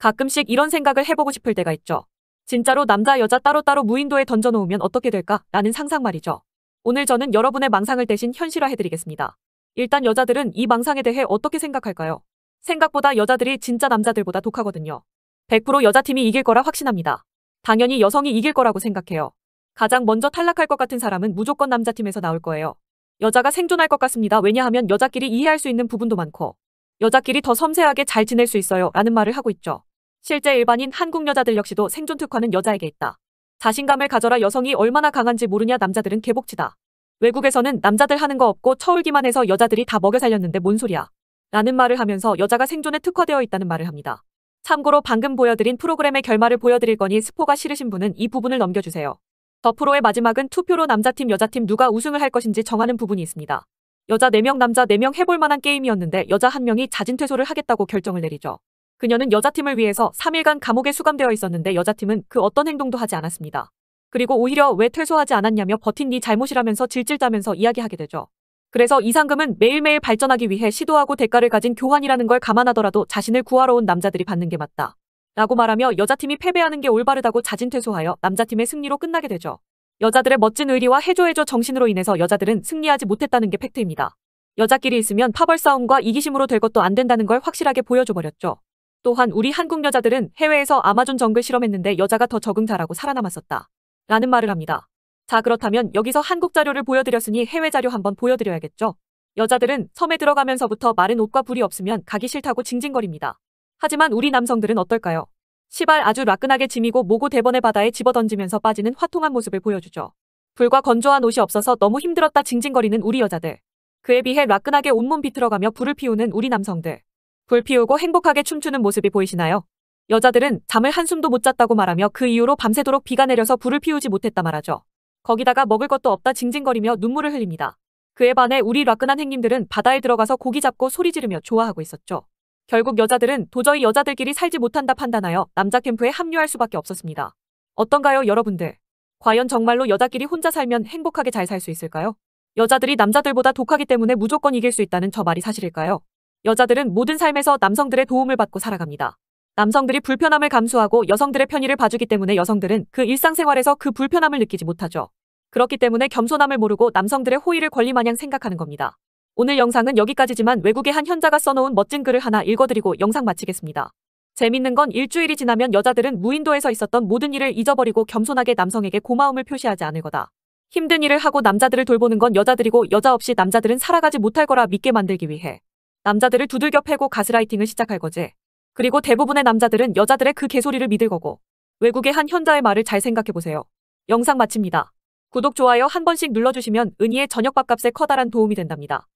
가끔씩 이런 생각을 해보고 싶을 때가 있죠. 진짜로 남자 여자 따로따로 무인도에 던져놓으면 어떻게 될까? 라는 상상 말이죠. 오늘 저는 여러분의 망상을 대신 현실화해드리겠습니다. 일단 여자들은 이 망상에 대해 어떻게 생각할까요? 생각보다 여자들이 진짜 남자들보다 독하거든요. 100% 여자팀이 이길 거라 확신합니다. 당연히 여성이 이길 거라고 생각해요. 가장 먼저 탈락할 것 같은 사람은 무조건 남자팀에서 나올 거예요. 여자가 생존할 것 같습니다. 왜냐하면 여자끼리 이해할 수 있는 부분도 많고 여자끼리 더 섬세하게 잘 지낼 수 있어요. 라는 말을 하고 있죠. 실제 일반인 한국 여자들 역시도 생존 특화는 여자에게 있다. 자신감을 가져라 여성이 얼마나 강한지 모르냐 남자들은 개복치다. 외국에서는 남자들 하는 거 없고 처울기만 해서 여자들이 다 먹여 살렸는데 뭔 소리야. 라는 말을 하면서 여자가 생존에 특화되어 있다는 말을 합니다. 참고로 방금 보여드린 프로그램의 결말을 보여드릴 거니 스포가 싫으신 분은 이 부분을 넘겨주세요. 더 프로의 마지막은 투표로 남자팀 여자팀 누가 우승을 할 것인지 정하는 부분이 있습니다. 여자 4명 남자 4명 해볼 만한 게임이었는데 여자 1명이 자진 퇴소를 하겠다고 결정을 내리죠. 그녀는 여자팀을 위해서 3일간 감옥에 수감되어 있었는데 여자팀은 그 어떤 행동도 하지 않았습니다. 그리고 오히려 왜 퇴소하지 않았냐며 버틴 니 네 잘못이라면서 질질다면서 이야기하게 되죠. 그래서 이 상금은 매일매일 발전하기 위해 시도하고 대가를 가진 교환이라는 걸 감안하더라도 자신을 구하러 온 남자들이 받는 게 맞다. 라고 말하며 여자팀이 패배하는 게 올바르다고 자진 퇴소하여 남자팀의 승리로 끝나게 되죠. 여자들의 멋진 의리와 해줘해줘 정신으로 인해서 여자들은 승리하지 못했다는 게 팩트입니다. 여자끼리 있으면 파벌 싸움과 이기심으로 될 것도 안 된다는 걸 확실하게 보여줘버렸죠. 또한 우리 한국 여자들은 해외에서 아마존 정글 실험했는데 여자가 더 적응 잘하고 살아남았었다. 라는 말을 합니다. 자 그렇다면 여기서 한국 자료를 보여드렸으니 해외 자료 한번 보여드려야겠죠. 여자들은 섬에 들어가면서부터 마른 옷과 불이 없으면 가기 싫다고 징징거립니다. 하지만 우리 남성들은 어떨까요? 시발 아주 라끈하게 짐이고 모고 대번에 바다에 집어던지면서 빠지는 화통한 모습을 보여주죠. 불과 건조한 옷이 없어서 너무 힘들었다 징징거리는 우리 여자들. 그에 비해 라끈하게 온몸 비틀어가며 불을 피우는 우리 남성들. 불 피우고 행복하게 춤추는 모습이 보이시나요? 여자들은 잠을 한숨도 못 잤다고 말하며 그 이후로 밤새도록 비가 내려서 불을 피우지 못했다 말하죠. 거기다가 먹을 것도 없다 징징거리며 눈물을 흘립니다. 그에 반해 우리 락근한 행님들은 바다에 들어가서 고기 잡고 소리 지르며 좋아하고 있었죠. 결국 여자들은 도저히 여자들끼리 살지 못한다 판단하여 남자 캠프에 합류할 수밖에 없었습니다. 어떤가요 여러분들? 과연 정말로 여자끼리 혼자 살면 행복하게 잘 살 수 있을까요? 여자들이 남자들보다 독하기 때문에 무조건 이길 수 있다는 저 말이 사실일까요? 여자들은 모든 삶에서 남성들의 도움을 받고 살아갑니다. 남성들이 불편함을 감수하고 여성들의 편의를 봐주기 때문에 여성들은 그 일상생활에서 그 불편함을 느끼지 못하죠. 그렇기 때문에 겸손함을 모르고 남성들의 호의를 권리마냥 생각하는 겁니다. 오늘 영상은 여기까지지만 외국의 한 현자가 써놓은 멋진 글을 하나 읽어드리고 영상 마치겠습니다. 재밌는 건 일주일이 지나면 여자들은 무인도에서 있었던 모든 일을 잊어버리고 겸손하게 남성에게 고마움을 표시하지 않을 거다. 힘든 일을 하고 남자들을 돌보는 건 여자들이고 여자 없이 남자들은 살아가지 못할 거라 믿게 만들기 위해. 남자들을 두들겨 패고 가스라이팅을 시작할 거지. 그리고 대부분의 남자들은 여자들의 그 개소리를 믿을 거고. 외국의 한 현자의 말을 잘 생각해보세요. 영상 마칩니다. 구독, 좋아요 한 번씩 눌러주시면 은희의 저녁밥값에 커다란 도움이 된답니다.